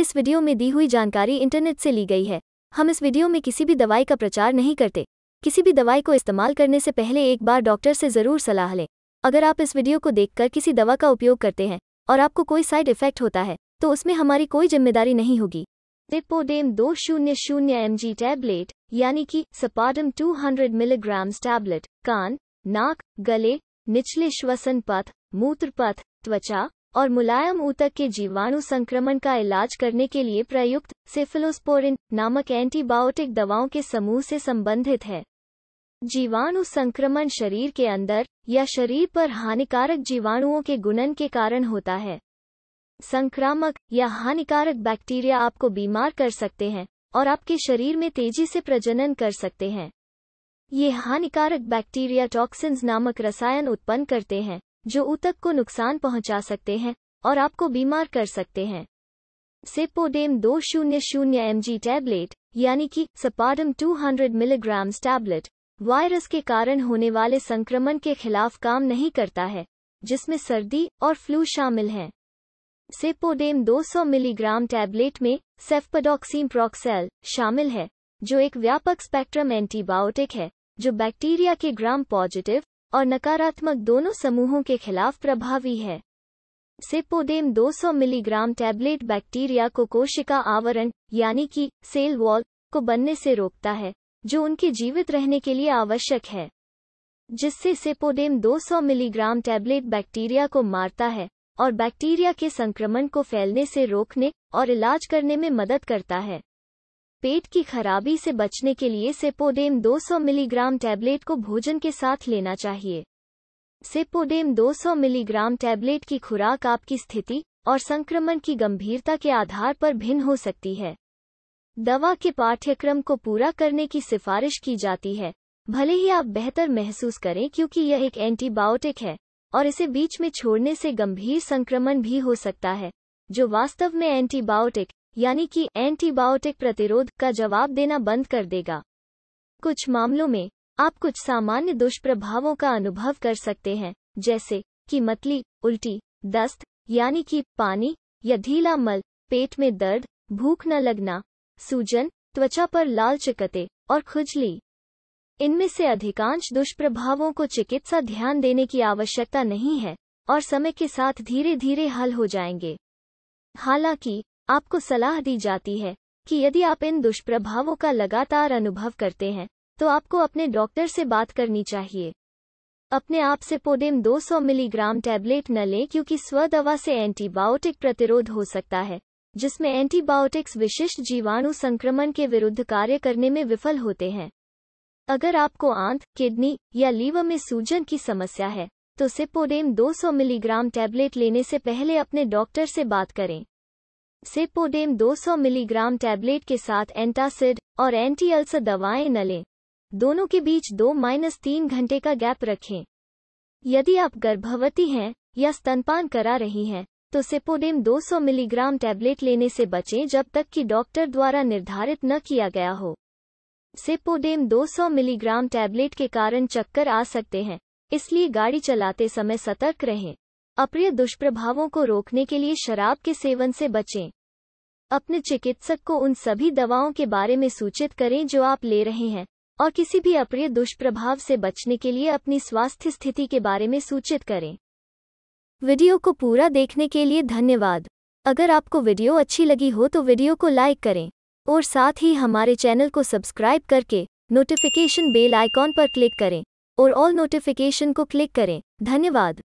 इस वीडियो में दी हुई जानकारी इंटरनेट से ली गई है हम इस वीडियो में किसी भी दवाई का प्रचार नहीं करते किसी भी दवाई को इस्तेमाल करने से पहले एक बार डॉक्टर से ज़रूर सलाह लें अगर आप इस वीडियो को देखकर किसी दवा का उपयोग करते हैं और आपको कोई साइड इफेक्ट होता है तो उसमें हमारी कोई जिम्मेदारी नहीं होगी रिपोडेम दो शून्य शून्य एम जी टैबलेट यानी कि सपाडम 200 मिलीग्राम टैबलेट कान नाक गले निचले श्वसन पथ मूत्र पथ त्वचा और मुलायम ऊतक के जीवाणु संक्रमण का इलाज करने के लिए प्रयुक्त सिफिलोस्पोरिन नामक एंटीबायोटिक दवाओं के समूह से संबंधित है जीवाणु संक्रमण शरीर के अंदर या शरीर पर हानिकारक जीवाणुओं के गुणन के कारण होता है संक्रामक या हानिकारक बैक्टीरिया आपको बीमार कर सकते हैं और आपके शरीर में तेजी से प्रजनन कर सकते हैं ये हानिकारक बैक्टीरिया टॉक्सिन्स नामक रसायन उत्पन्न करते हैं जो ऊतक को नुकसान पहुंचा सकते हैं और आपको बीमार कर सकते हैं सेपोडेम दो शून्य शून्य एम टैबलेट यानी कि सपाडम 200 मिलीग्राम टैबलेट वायरस के कारण होने वाले संक्रमण के खिलाफ काम नहीं करता है जिसमें सर्दी और फ्लू शामिल हैं सेपोडेम 200 मिलीग्राम टैबलेट में सेफपडॉक्सीम प्रोक्सेल शामिल है जो एक व्यापक स्पेक्ट्रम एंटीबायोटिक है जो बैक्टीरिया के ग्राम पॉजिटिव और नकारात्मक दोनों समूहों के खिलाफ प्रभावी है सिपोडेम 200 मिलीग्राम टैबलेट बैक्टीरिया को कोशिका आवरण यानी कि सेल वॉल को बनने से रोकता है जो उनके जीवित रहने के लिए आवश्यक है जिससे सिपोडेम 200 मिलीग्राम टैबलेट बैक्टीरिया को मारता है और बैक्टीरिया के संक्रमण को फैलने से रोकने और इलाज करने में मदद करता है पेट की खराबी से बचने के लिए सेपोडेम 200 मिलीग्राम टैबलेट को भोजन के साथ लेना चाहिए सेपोडेम 200 मिलीग्राम टैबलेट की खुराक आपकी स्थिति और संक्रमण की गंभीरता के आधार पर भिन्न हो सकती है दवा के पाठ्यक्रम को पूरा करने की सिफारिश की जाती है भले ही आप बेहतर महसूस करें क्योंकि यह एक एंटीबायोटिक है और इसे बीच में छोड़ने से गंभीर संक्रमण भी हो सकता है जो वास्तव में एंटीबायोटिक यानी कि एंटीबायोटिक प्रतिरोध का जवाब देना बंद कर देगा कुछ मामलों में आप कुछ सामान्य दुष्प्रभावों का अनुभव कर सकते हैं जैसे कि मतली उल्टी दस्त यानी कि पानी या ढीला मल पेट में दर्द भूख न लगना सूजन त्वचा पर लाल चिकते और खुजली इनमें से अधिकांश दुष्प्रभावों को चिकित्सा ध्यान देने की आवश्यकता नहीं है और समय के साथ धीरे धीरे हल हो जाएंगे हालांकि आपको सलाह दी जाती है कि यदि आप इन दुष्प्रभावों का लगातार अनुभव करते हैं तो आपको अपने डॉक्टर से बात करनी चाहिए अपने आप से पोडेम 200 मिलीग्राम टैबलेट न लें क्योंकि स्व दवा से एंटीबायोटिक प्रतिरोध हो सकता है जिसमें एंटीबायोटिक्स विशिष्ट जीवाणु संक्रमण के विरुद्ध कार्य करने में विफल होते हैं अगर आपको आंत किडनी या लीवर में सूजन की समस्या है तो सिपोडेम 200 मिलीग्राम टैबलेट लेने से पहले अपने डॉक्टर से बात करें सिपोडेम 200 मिलीग्राम टैबलेट के साथ एंटासिड और एंटी दवाएं न लें दोनों के बीच दो माइनस तीन घंटे का गैप रखें यदि आप गर्भवती हैं या स्तनपान करा रही हैं तो सिपोडेम 200 मिलीग्राम टैबलेट लेने से बचें जब तक कि डॉक्टर द्वारा निर्धारित न किया गया हो सिपोडेम 200 मिलीग्राम टैबलेट के कारण चक्कर आ सकते हैं इसलिए गाड़ी चलाते समय सतर्क रहें अप्रिय दुष्प्रभावों को रोकने के लिए शराब के सेवन से बचें अपने चिकित्सक को उन सभी दवाओं के बारे में सूचित करें जो आप ले रहे हैं और किसी भी अप्रिय दुष्प्रभाव से बचने के लिए अपनी स्वास्थ्य स्थिति के बारे में सूचित करें वीडियो को पूरा देखने के लिए धन्यवाद अगर आपको वीडियो अच्छी लगी हो तो वीडियो को लाइक करें और साथ ही हमारे चैनल को सब्सक्राइब करके नोटिफिकेशन बेल आइकॉन पर क्लिक करें और ऑल नोटिफिकेशन को क्लिक करें धन्यवाद